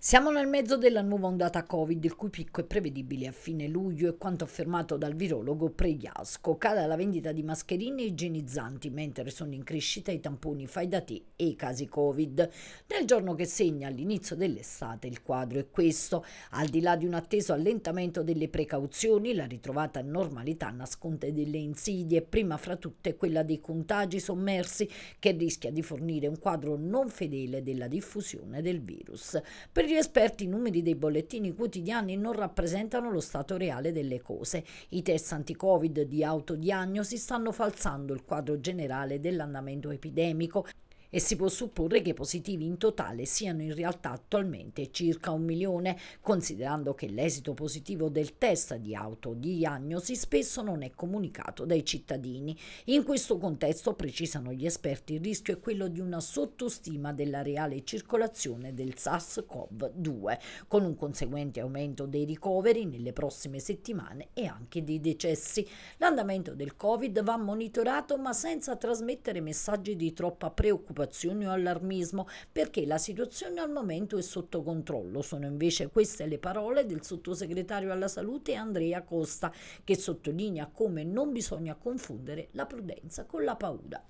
Siamo nel mezzo della nuova ondata Covid, il cui picco è prevedibile a fine luglio e quanto affermato dal virologo Pregliasco. Cala la vendita di mascherine e igienizzanti, mentre sono in crescita i tamponi fai da te e i casi Covid. Nel giorno che segna l'inizio dell'estate il quadro è questo. Al di là di un atteso allentamento delle precauzioni, la ritrovata normalità nasconde delle insidie, prima fra tutte quella dei contagi sommersi, che rischia di fornire un quadro non fedele della diffusione del virus. Per gli esperti i numeri dei bollettini quotidiani non rappresentano lo stato reale delle cose. I test anti-covid di autodiagnosi stanno falsando il quadro generale dell'andamento epidemico e si può supporre che i positivi in totale siano in realtà attualmente circa un milione, considerando che l'esito positivo del test di autodiagnosi spesso non è comunicato dai cittadini. In questo contesto, precisano gli esperti, il rischio è quello di una sottostima della reale circolazione del SARS-CoV-2, con un conseguente aumento dei ricoveri nelle prossime settimane e anche dei decessi. L'andamento del Covid va monitorato ma senza trasmettere messaggi di troppa preoccupazione preoccupazione o allarmismo, perché la situazione al momento è sotto controllo. Sono invece queste le parole del sottosegretario alla salute Andrea Costa, che sottolinea come non bisogna confondere la prudenza con la paura.